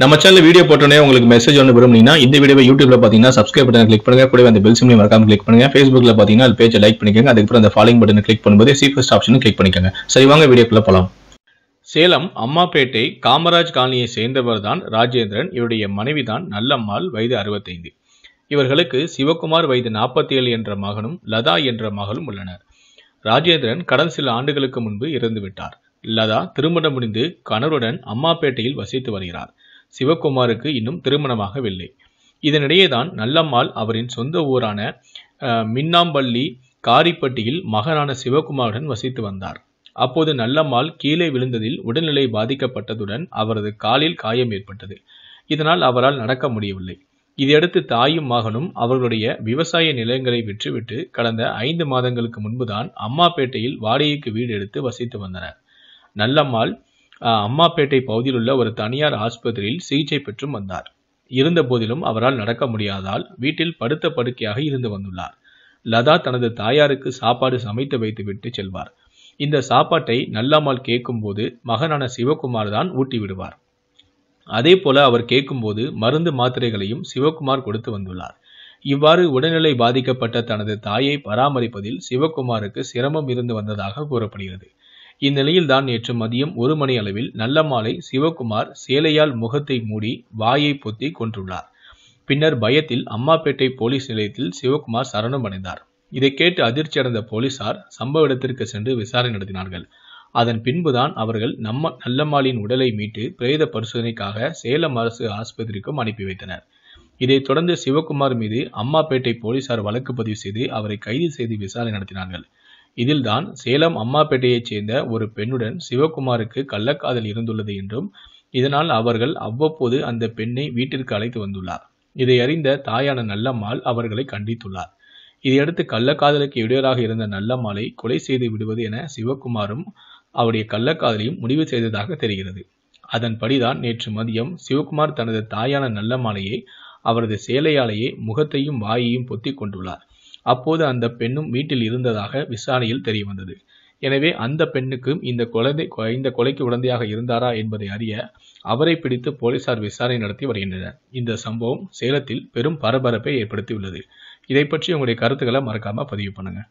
நம்ம channel video போட்டோன்னே உங்களுக்கு மெசேஜ் ஒன்று விரும்புனீங்கன்னா இந்த வீடியோ யூடியூப்ல பார்த்தீங்கன்னா சப்ஸ்கிரைப் பட்டன் கிளிக் பண்ணுங்க கூட அந்த பெல் சிம்லையும் மறக்காம கிளிக் பண்ணுங்க ஃபேஸ்புக்ல பார்த்தீங்கன்னா அது பேஜை லைக் பண்ணிக்கோங்க அதுக்கப்புறம் அந்த ஃபாலோயிங் பட்டன் கிளிக் பண்ணும்போது சீஃபஸ்ட் ஆப்ஷனும் கிளிக் பண்ணிக்கோங்க சரி வாங்க வீடியோக்குள்ள போகலாம் சேலம் அம்மாப்பேட்டை காமராஜ் காலனியை சேர்ந்தவர் தான் ராஜேந்திரன் இவருடைய மனைவி தான் நல்லம்மாள் வயது அறுபத்தைந்து இவர்களுக்கு சிவகுமார் வயது நாற்பத்தி ஏழு என்ற மகனும் லதா என்ற மகளும் உள்ளனர் ராஜேந்திரன் கடந்த சில ஆண்டுகளுக்கு முன்பு இறந்துவிட்டார் லதா திருமணம் முடிந்து கணவருடன் அம்மாப்பேட்டையில் வசித்து வருகிறார் சிவகுமாருக்கு இன்னும் திருமணமாகவில்லை இதனிடையேதான் நல்லம்மாள் அவரின் சொந்த ஊரான மின்னாம்பள்ளி காரிப்பட்டியில் மகனான சிவகுமாருடன் வசித்து வந்தார் அப்போது நல்லம்மாள் கீழே விழுந்ததில் உடல்நிலை பாதிக்கப்பட்டதுடன் அவரது காலில் காயம் ஏற்பட்டது இதனால் அவரால் நடக்க முடியவில்லை இதையடுத்து தாயும் மகனும் அவர்களுடைய விவசாய நிலங்களை விற்றுவிட்டு கடந்த ஐந்து மாதங்களுக்கு முன்புதான் அம்மாப்பேட்டையில் வாடகைக்கு வீடு எடுத்து வசித்து வந்தனர் நல்லம்மாள் அம்மாப்பேட்டை பகுதியில் உள்ள ஒரு தனியார் ஆஸ்பத்திரியில் சிகிச்சை பெற்றும் வந்தார் இருந்த போதிலும் அவரால் நடக்க முடியாதால் வீட்டில் படுத்த படுக்கையாக இருந்து வந்துள்ளார் லதா தனது தாயாருக்கு சாப்பாடு சமைத்து வைத்து விட்டு செல்வார் இந்த சாப்பாட்டை நல்லம்மாள் கேட்கும்போது மகனான சிவகுமார் தான் ஊட்டி விடுவார் அதே போல அவர் கேட்கும்போது மருந்து மாத்திரைகளையும் சிவகுமார் கொடுத்து வந்துள்ளார் இவ்வாறு உடல்நிலை பாதிக்கப்பட்ட தனது தாயை பராமரிப்பதில் சிவகுமாருக்கு சிரமம் இருந்து வந்ததாக கூறப்படுகிறது இந்நிலையில்தான் நேற்று மதியம் ஒரு மணி அளவில் நல்ல மாலை சிவகுமார் சேலையால் முகத்தை மூடி வாயை பொத்தி கொன்றுள்ளார் பின்னர் பயத்தில் அம்மாப்பேட்டை போலீஸ் நிலையத்தில் சிவகுமார் சரணம் அடைந்தார் இதை கேட்டு அதிர்ச்சி அடைந்த போலீசார் சம்பவ இடத்திற்கு சென்று விசாரணை நடத்தினார்கள் அதன் பின்புதான் அவர்கள் நம்ம நல்லம்மாளின் உடலை மீட்டு பிரேத பரிசோதனைக்காக சேலம் அரசு ஆஸ்பத்திரிக்கும் அனுப்பி வைத்தனர் இதைத் தொடர்ந்து சிவகுமார் மீது அம்மாப்பேட்டை போலீசார் வழக்கு பதிவு செய்து அவரை கைது செய்து விசாரணை நடத்தினார்கள் இதில்தான் சேலம் அம்மாப்பேட்டையைச் சேர்ந்த ஒரு பெண்ணுடன் சிவகுமாருக்கு கள்ளக்காதல் இருந்துள்ளது என்றும் இதனால் அவர்கள் அவ்வப்போது அந்த பெண்ணை வீட்டிற்கு அழைத்து வந்துள்ளார் இதை அறிந்த தாயான நல்லம்மாள் அவர்களை கண்டித்துள்ளார் இதையடுத்து கள்ளக்காதலுக்கு இடையராக இருந்த நல்லம்மாளை கொலை செய்து விடுவது என சிவகுமாரும் அவருடைய கள்ளக்காதலையும் முடிவு செய்ததாக தெரிகிறது அதன்படிதான் நேற்று மதியம் சிவகுமார் தனது தாயான நல்லம்மாளையை அவரது சேலையாலேயே முகத்தையும் வாயையும் பொத்தி கொண்டுள்ளார் அப்போது அந்த பெண்ணும் வீட்டில் இருந்ததாக விசாரணையில் தெரியவந்தது எனவே அந்த பெண்ணுக்கும் இந்த குழந்தை இந்த கொலைக்கு உடந்தையாக இருந்தாரா என்பதை அறிய அவரை பிடித்து போலீசார் விசாரணை நடத்தி வருகின்றனர் இந்த சம்பவம் சேலத்தில் பெரும் பரபரப்பை ஏற்படுத்தியுள்ளது இதை பற்றி உங்களுடைய கருத்துக்களை மறக்காம பதிவு பண்ணுங்க